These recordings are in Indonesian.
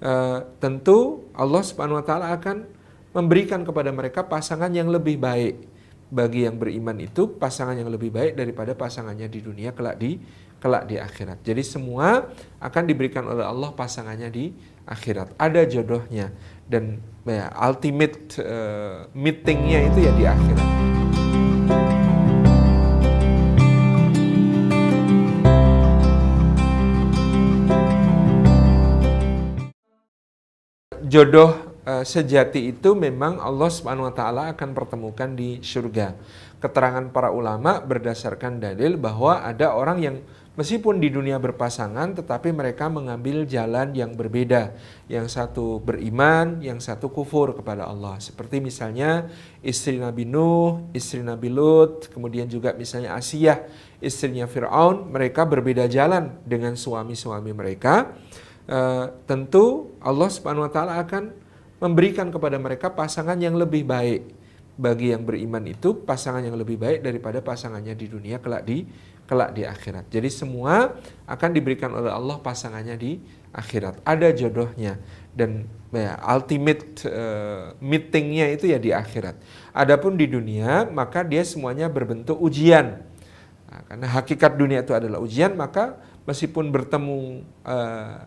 Eh, tentu Allah Subhanahu wa taala akan memberikan kepada mereka pasangan yang lebih baik. Bagi yang beriman itu pasangan yang lebih baik daripada pasangannya di dunia kelak di kelak di akhirat. Jadi semua akan diberikan oleh Allah pasangannya di akhirat. Ada jodohnya dan ya, ultimate uh, meetingnya itu ya di akhirat. jodoh eh, sejati itu memang Allah Subhanahu wa taala akan pertemukan di surga. Keterangan para ulama berdasarkan dalil bahwa ada orang yang meskipun di dunia berpasangan tetapi mereka mengambil jalan yang berbeda yang satu beriman yang satu kufur kepada Allah seperti misalnya istri Nabi Nuh istri Nabi Lut kemudian juga misalnya Asiyah istrinya Fir'aun mereka berbeda jalan dengan suami-suami mereka Eh, tentu Allah Subhanahu wa taala akan memberikan kepada mereka pasangan yang lebih baik. Bagi yang beriman itu pasangan yang lebih baik daripada pasangannya di dunia kelak di kelak di akhirat. Jadi semua akan diberikan oleh Allah pasangannya di akhirat. Ada jodohnya dan ya, ultimate uh, meetingnya itu ya di akhirat. Adapun di dunia maka dia semuanya berbentuk ujian. Nah, karena hakikat dunia itu adalah ujian maka meskipun bertemu uh,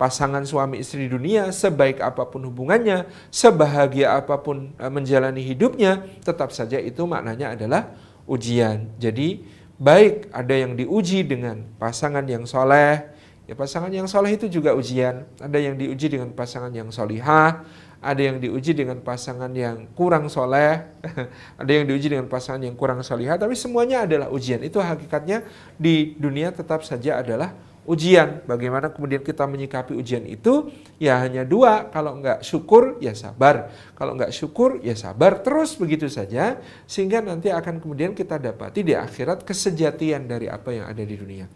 pasangan suami istri dunia, sebaik apapun hubungannya, sebahagia apapun e, menjalani hidupnya, tetap saja itu maknanya adalah ujian. Jadi baik ada yang diuji dengan pasangan yang soleh, ya pasangan yang soleh itu juga ujian. Ada yang diuji dengan pasangan yang solihah, ada yang diuji dengan pasangan yang kurang soleh, ada yang diuji dengan pasangan yang kurang solihah, tapi semuanya adalah ujian. Itu hakikatnya di dunia tetap saja adalah ujian ujian. Bagaimana kemudian kita menyikapi ujian itu? Ya hanya dua, kalau enggak syukur ya sabar. Kalau enggak syukur ya sabar terus begitu saja. Sehingga nanti akan kemudian kita dapati di akhirat kesejatian dari apa yang ada di dunia.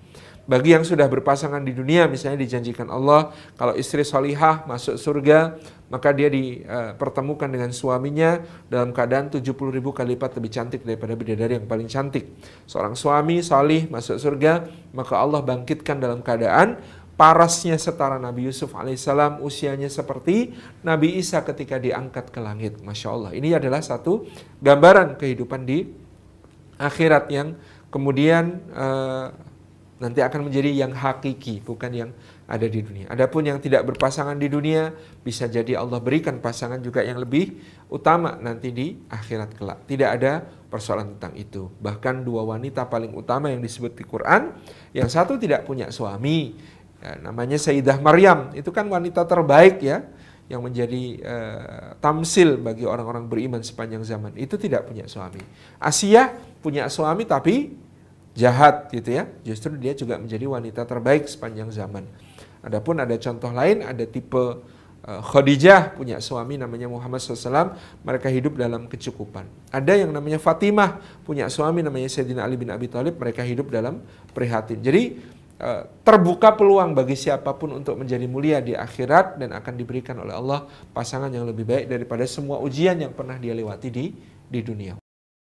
Bagi yang sudah berpasangan di dunia misalnya dijanjikan Allah kalau istri solihah masuk surga maka dia dipertemukan eh, dengan suaminya dalam keadaan 70 ribu kali lipat lebih cantik daripada bidadari yang paling cantik. Seorang suami salih masuk surga maka Allah bangkitkan dalam keadaan parasnya setara Nabi Yusuf alaihissalam usianya seperti Nabi Isa ketika diangkat ke langit. Masya Allah ini adalah satu gambaran kehidupan di akhirat yang kemudian uh, nanti akan menjadi yang hakiki, bukan yang ada di dunia. Adapun yang tidak berpasangan di dunia, bisa jadi Allah berikan pasangan juga yang lebih utama nanti di akhirat kelak. Tidak ada persoalan tentang itu. Bahkan dua wanita paling utama yang disebut di Quran, yang satu tidak punya suami, ya, namanya Sayyidah Maryam, itu kan wanita terbaik ya, yang menjadi uh, tamsil bagi orang-orang beriman sepanjang zaman. Itu tidak punya suami. Asia punya suami tapi jahat gitu ya, justru dia juga menjadi wanita terbaik sepanjang zaman. Adapun ada contoh lain, ada tipe eh, Khadijah punya suami namanya Muhammad SAW, mereka hidup dalam kecukupan. Ada yang namanya Fatimah punya suami namanya Sayyidina Ali bin Abi Thalib, mereka hidup dalam prihatin. Jadi eh, terbuka peluang bagi siapapun untuk menjadi mulia di akhirat dan akan diberikan oleh Allah pasangan yang lebih baik daripada semua ujian yang pernah dia lewati di di dunia.